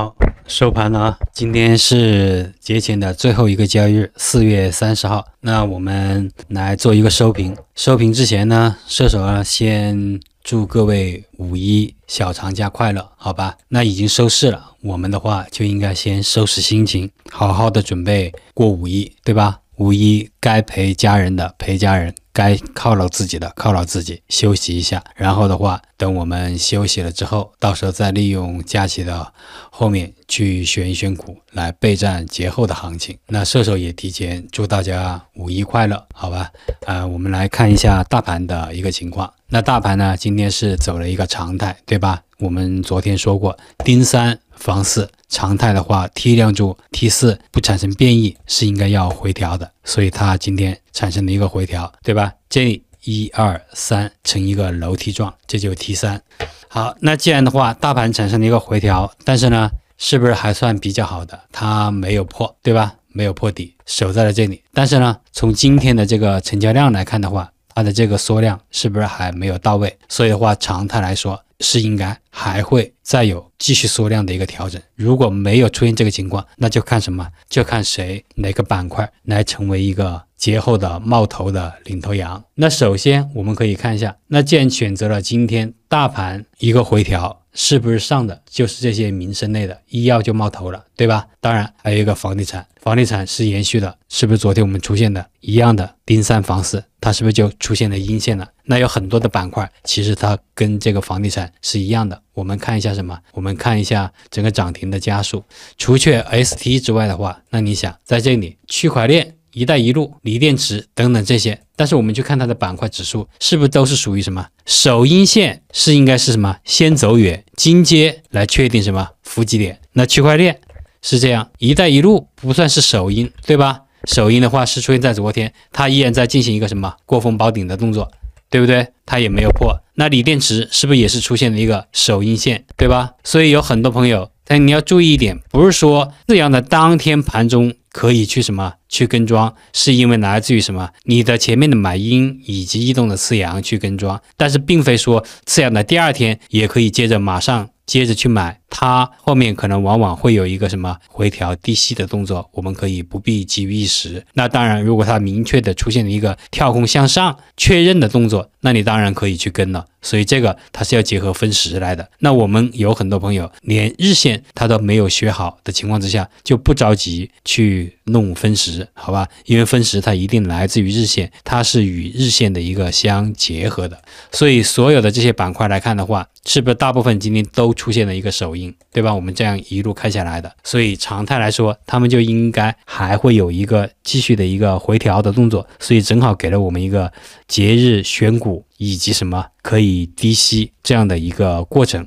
好，收盘了啊！今天是节前的最后一个交易日，四月三十号。那我们来做一个收评。收评之前呢，射手啊，先祝各位五一小长假快乐，好吧？那已经收市了，我们的话就应该先收拾心情，好好的准备过五一，对吧？五一该陪家人的陪家人，该犒劳自己的犒劳自己，休息一下。然后的话，等我们休息了之后，到时候再利用假期的后面去选一选股来备战节后的行情。那射手也提前祝大家五一快乐，好吧？呃，我们来看一下大盘的一个情况。那大盘呢，今天是走了一个常态，对吧？我们昨天说过，丁三。房四常态的话，T 量柱 T 四不产生变异是应该要回调的，所以它今天产生了一个回调，对吧？这里一二三成一个楼梯状，这就 T 三。好，那既然的话，大盘产生了一个回调，但是呢，是不是还算比较好的？它没有破，对吧？没有破底，守在了这里。但是呢，从今天的这个成交量来看的话，它的这个缩量是不是还没有到位？所以的话，常态来说。是应该还会再有继续缩量的一个调整。如果没有出现这个情况，那就看什么？就看谁哪个板块来成为一个节后的冒头的领头羊。那首先我们可以看一下，那既然选择了今天大盘一个回调。是不是上的就是这些民生类的，医药就冒头了，对吧？当然还有一个房地产，房地产是延续的，是不是昨天我们出现的一样的？丁三房四，它是不是就出现了阴线了？那有很多的板块，其实它跟这个房地产是一样的。我们看一下什么？我们看一下整个涨停的家数，除却 ST 之外的话，那你想在这里区块链？一带一路、锂电池等等这些，但是我们去看它的板块指数，是不是都是属于什么首阴线？是应该是什么先走远，进阶来确定什么伏击点？那区块链是这样，一带一路不算是首阴，对吧？首阴的话是出现在昨天，它依然在进行一个什么过峰包顶的动作，对不对？它也没有破。那锂电池是不是也是出现了一个首阴线，对吧？所以有很多朋友，但你要注意一点，不是说这样的当天盘中。可以去什么去跟庄，是因为来自于什么？你的前面的买阴以及异动的次阳去跟庄，但是并非说次阳的第二天也可以接着马上。接着去买，它后面可能往往会有一个什么回调、低吸的动作，我们可以不必急于一时。那当然，如果它明确的出现了一个跳空向上确认的动作，那你当然可以去跟了。所以这个它是要结合分时来的。那我们有很多朋友连日线它都没有学好的情况之下，就不着急去弄分时，好吧？因为分时它一定来自于日线，它是与日线的一个相结合的。所以所有的这些板块来看的话，是不是大部分今天都出现了一个首阴，对吧？我们这样一路开下来的，所以常态来说，他们就应该还会有一个继续的一个回调的动作，所以正好给了我们一个节日选股以及什么可以低吸这样的一个过程。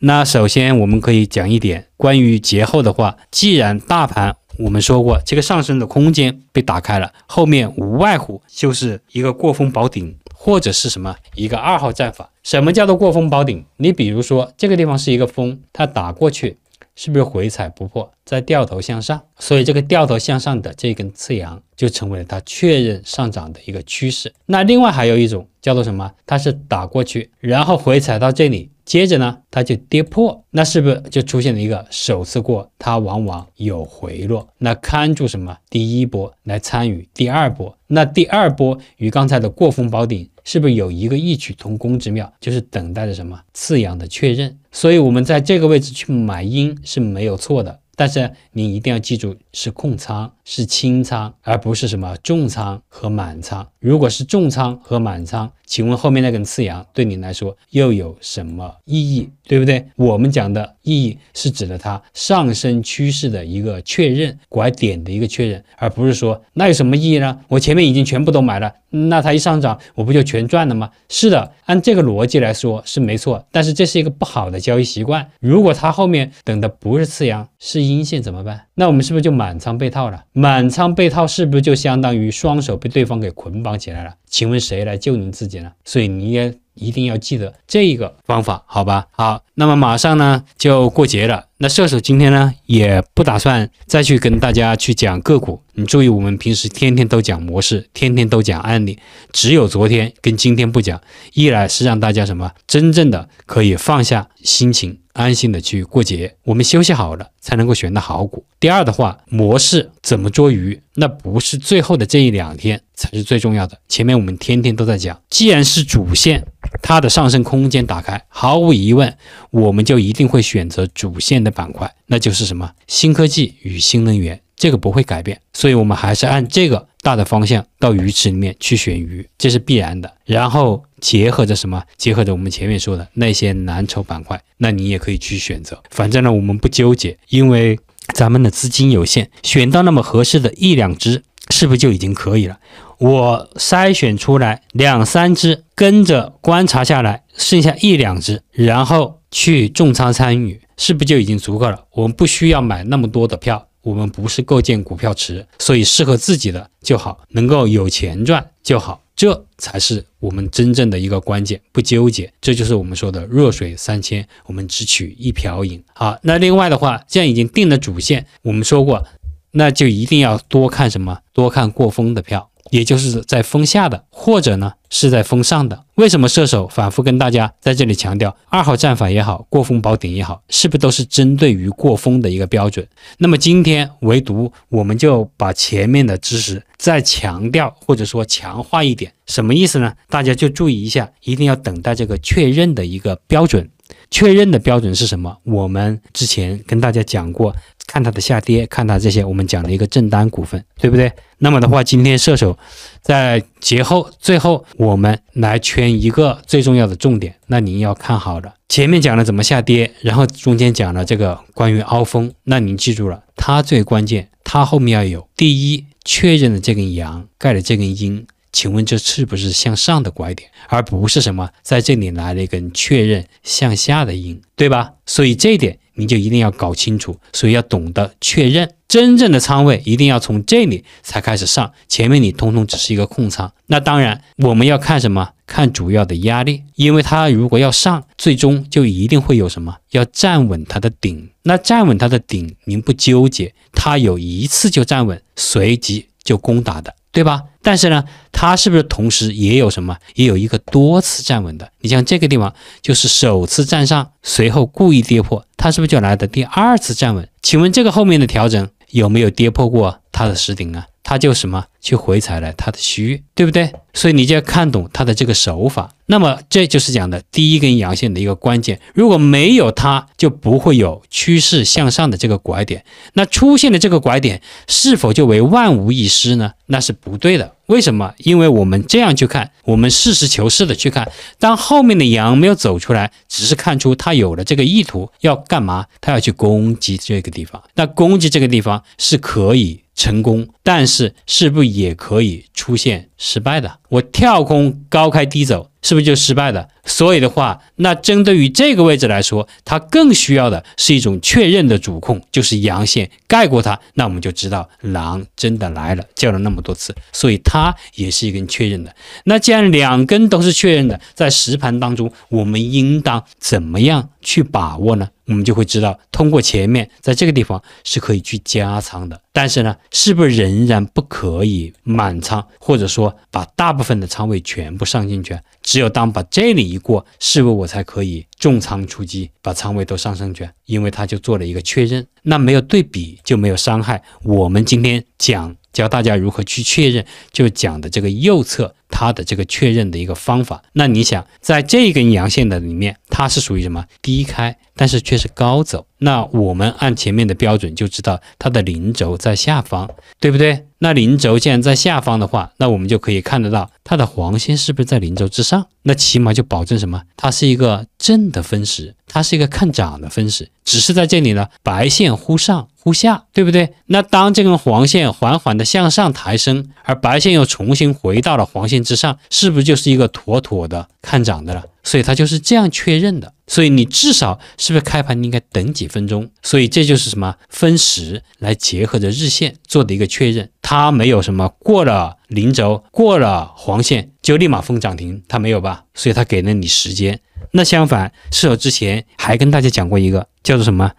那首先我们可以讲一点关于节后的话，既然大盘我们说过这个上升的空间被打开了，后面无外乎就是一个过峰保顶。或者是什么一个二号战法？什么叫做过峰包顶？你比如说这个地方是一个峰，它打过去是不是回踩不破，再掉头向上？所以这个掉头向上的这根次阳就成为了它确认上涨的一个趋势。那另外还有一种叫做什么？它是打过去，然后回踩到这里。接着呢，它就跌破，那是不是就出现了一个首次过？它往往有回落，那看住什么？第一波来参与，第二波。那第二波与刚才的过峰保顶是不是有一个异曲同工之妙？就是等待着什么次阳的确认，所以我们在这个位置去买阴是没有错的。但是您一定要记住，是空仓、是清仓，而不是什么重仓和满仓。如果是重仓和满仓，请问后面那根次阳对你来说又有什么意义？对不对？我们讲的。意义是指的它上升趋势的一个确认，拐点的一个确认，而不是说那有什么意义呢？我前面已经全部都买了，那它一上涨，我不就全赚了吗？是的，按这个逻辑来说是没错，但是这是一个不好的交易习惯。如果它后面等的不是次阳，是阴线怎么办？那我们是不是就满仓被套了？满仓被套是不是就相当于双手被对方给捆绑起来了？请问谁来救您自己呢？所以你也一定要记得这个方法，好吧？好，那么马上呢就过节了。那射手今天呢，也不打算再去跟大家去讲个股。你注意，我们平时天天都讲模式，天天都讲案例，只有昨天跟今天不讲。一来是让大家什么，真正的可以放下心情，安心的去过节。我们休息好了，才能够选到好股。第二的话，模式怎么捉鱼？那不是最后的这一两天才是最重要的。前面我们天天都在讲，既然是主线，它的上升空间打开，毫无疑问，我们就一定会选择主线的板块，那就是什么新科技与新能源，这个不会改变。所以，我们还是按这个大的方向到鱼池里面去选鱼，这是必然的。然后结合着什么？结合着我们前面说的那些蓝筹板块，那你也可以去选择。反正呢，我们不纠结，因为。咱们的资金有限，选到那么合适的一两支，是不是就已经可以了？我筛选出来两三只，跟着观察下来，剩下一两支，然后去重仓参与，是不是就已经足够了？我们不需要买那么多的票。我们不是构建股票池，所以适合自己的就好，能够有钱赚就好，这才是我们真正的一个关键，不纠结。这就是我们说的弱水三千，我们只取一瓢饮。好，那另外的话，既然已经定了主线，我们说过，那就一定要多看什么？多看过风的票。也就是在风下的，或者呢是在风上的。为什么射手反复跟大家在这里强调，二号战法也好，过风保顶也好，是不是都是针对于过风的一个标准？那么今天，唯独我们就把前面的知识再强调或者说强化一点，什么意思呢？大家就注意一下，一定要等待这个确认的一个标准。确认的标准是什么？我们之前跟大家讲过，看它的下跌，看它这些，我们讲了一个正单股份，对不对？那么的话，今天射手在节后最后，我们来圈一个最重要的重点。那您要看好了，前面讲了怎么下跌，然后中间讲了这个关于凹峰，那您记住了，它最关键，它后面要有第一确认的这根阳盖的这根阴。请问这是不是向上的拐点，而不是什么？在这里来了一根确认向下的阴，对吧？所以这一点您就一定要搞清楚。所以要懂得确认真正的仓位，一定要从这里才开始上。前面你通通只是一个空仓。那当然我们要看什么？看主要的压力，因为它如果要上，最终就一定会有什么要站稳它的顶。那站稳它的顶，您不纠结，它有一次就站稳，随即就攻打的，对吧？但是呢，它是不是同时也有什么？也有一个多次站稳的？你像这个地方，就是首次站上，随后故意跌破，它是不是就来的第二次站稳？请问这个后面的调整有没有跌破过它的实顶啊？它就什么去回踩了它的虚，对不对？所以你就要看懂它的这个手法。那么这就是讲的第一根阳线的一个关键。如果没有它，就不会有趋势向上的这个拐点。那出现的这个拐点，是否就为万无一失呢？那是不对的。为什么？因为我们这样去看，我们实事求是的去看，当后面的羊没有走出来，只是看出他有了这个意图要干嘛，他要去攻击这个地方。那攻击这个地方是可以成功，但是是不也可以出现失败的？我跳空高开低走，是不是就失败的？所以的话，那针对于这个位置来说，它更需要的是一种确认的主控，就是阳线盖过它，那我们就知道狼真的来了，叫了那么多次，所以它也是一根确认的。那既然两根都是确认的，在实盘当中，我们应当怎么样去把握呢？我们就会知道，通过前面在这个地方是可以去加仓的，但是呢，是不是仍然不可以满仓，或者说把大部分的仓位全部上进去？只有当把这里。一过，是不是我才可以重仓出击，把仓位都上升去？因为他就做了一个确认，那没有对比就没有伤害。我们今天讲。教大家如何去确认，就讲的这个右侧它的这个确认的一个方法。那你想，在这一根阳线的里面，它是属于什么低开，但是却是高走。那我们按前面的标准就知道，它的零轴在下方，对不对？那零轴既然在下方的话，那我们就可以看得到它的黄线是不是在零轴之上？那起码就保证什么？它是一个正的分时，它是一个看涨的分时。只是在这里呢，白线忽上。呼下，对不对？那当这根黄线缓缓的向上抬升，而白线又重新回到了黄线之上，是不是就是一个妥妥的看涨的了？所以它就是这样确认的。所以你至少是不是开盘应该等几分钟？所以这就是什么分时来结合着日线做的一个确认。它没有什么过了零轴，过了黄线就立马封涨停，它没有吧？所以它给了你时间。那相反，是手之前还跟大家讲过一个叫做什么？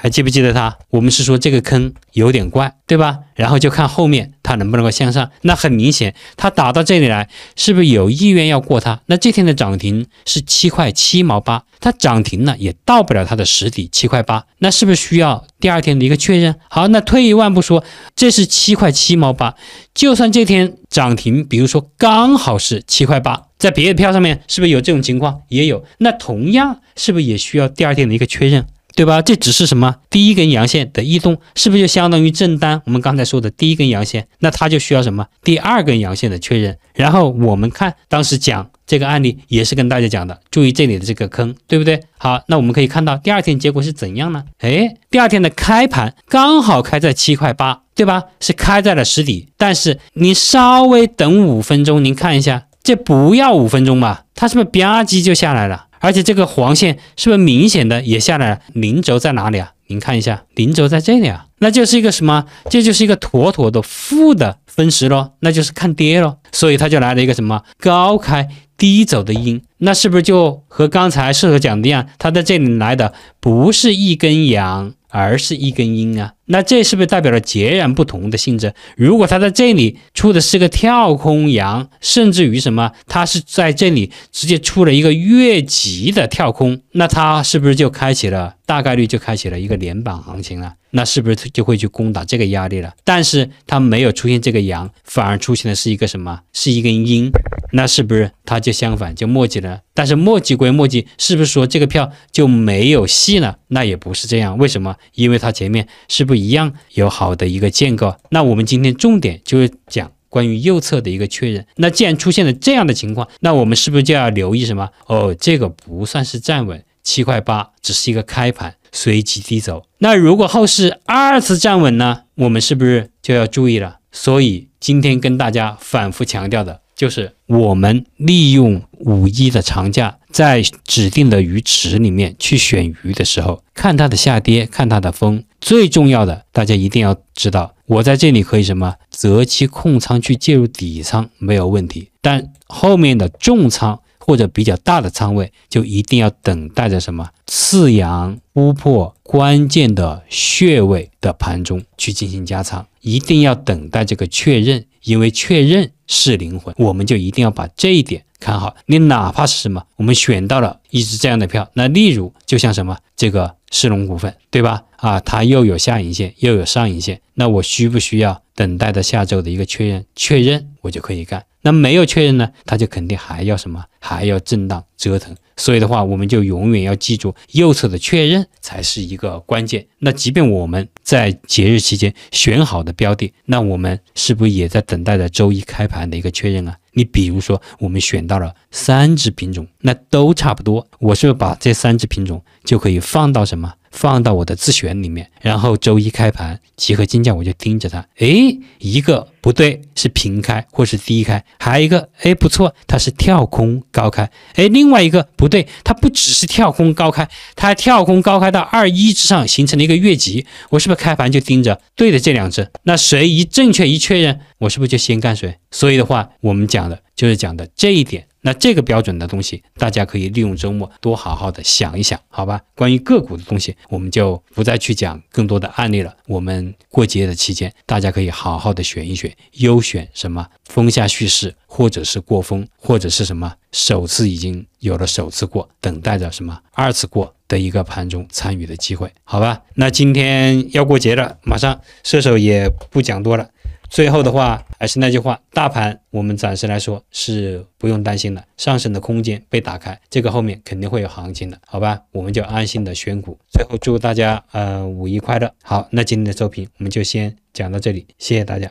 还记不记得它？我们是说这个坑有点怪，对吧？然后就看后面它能不能够向上。那很明显，它打到这里来，是不是有意愿要过它？那这天的涨停是七块七毛八，它涨停了也到不了它的实体七块八。那是不是需要第二天的一个确认？好，那退一万步说，这是七块七毛八，就算这天涨停，比如说刚好是七块八，在别的票上面是不是有这种情况？也有。那同样是不是也需要第二天的一个确认？对吧？这只是什么？第一根阳线的异动，是不是就相当于正单？我们刚才说的第一根阳线，那它就需要什么？第二根阳线的确认。然后我们看当时讲这个案例也是跟大家讲的，注意这里的这个坑，对不对？好，那我们可以看到第二天结果是怎样呢？哎，第二天的开盘刚好开在七块八，对吧？是开在了实底，但是您稍微等五分钟，您看一下，这不要五分钟吧？它是不是吧唧就下来了？而且这个黄线是不是明显的也下来了？零轴在哪里啊？您看一下，零轴在这里啊，那就是一个什么？这就是一个妥妥的负的分时咯，那就是看跌咯。所以它就来了一个什么高开低走的阴，那是不是就和刚才适合讲的一样，它在这里来的不是一根阳。而是一根阴啊，那这是不是代表了截然不同的性质？如果它在这里出的是个跳空阳，甚至于什么，它是在这里直接出了一个越级的跳空，那它是不是就开启了大概率就开启了一个连板行情了？那是不是就会去攻打这个压力了？但是它没有出现这个阳，反而出现的是一个什么？是一根阴。那是不是它就相反就磨叽了？但是磨叽归磨叽，是不是说这个票就没有戏了？那也不是这样，为什么？因为它前面是不一样，有好的一个间隔。那我们今天重点就是讲关于右侧的一个确认。那既然出现了这样的情况，那我们是不是就要留意什么？哦，这个不算是站稳，七块八只是一个开盘随即低走。那如果后市二次站稳呢？我们是不是就要注意了？所以今天跟大家反复强调的就是，我们利用五一的长假，在指定的鱼池里面去选鱼的时候，看它的下跌，看它的风。最重要的，大家一定要知道，我在这里可以什么择期控仓去介入底仓没有问题，但后面的重仓。或者比较大的仓位，就一定要等待着什么次阳突破关键的穴位的盘中去进行加仓，一定要等待这个确认，因为确认是灵魂，我们就一定要把这一点。看好你，哪怕是什么，我们选到了一只这样的票，那例如就像什么这个世龙股份，对吧？啊，它又有下影线，又有上影线，那我需不需要等待的下周的一个确认？确认我就可以干。那没有确认呢，它就肯定还要什么，还要震荡折腾。所以的话，我们就永远要记住，右侧的确认才是一个关键。那即便我们在节日期间选好的标的，那我们是不是也在等待着周一开盘的一个确认啊？你比如说，我们选到了三只品种，那都差不多，我是不是把这三只品种就可以放到什么？放到我的自选里面，然后周一开盘集合竞价我就盯着它。哎，一个不对，是平开或是低开；还一个，哎，不错，它是跳空高开。哎，另外一个不对，它不只是跳空高开，它还跳空高开到二一之上，形成了一个越级。我是不是开盘就盯着？对的，这两只。那谁一正确一确认，我是不是就先干谁？所以的话，我们讲的就是讲的这一点。那这个标准的东西，大家可以利用周末多好好的想一想，好吧？关于个股的东西，我们就不再去讲更多的案例了。我们过节的期间，大家可以好好的选一选，优选什么风下蓄势，或者是过风，或者是什么首次已经有了首次过，等待着什么二次过的一个盘中参与的机会，好吧？那今天要过节了，马上射手也不讲多了，最后的话。还是那句话，大盘我们暂时来说是不用担心的，上升的空间被打开，这个后面肯定会有行情的，好吧？我们就安心的选股。最后祝大家呃五一快乐。好，那今天的收评我们就先讲到这里，谢谢大家。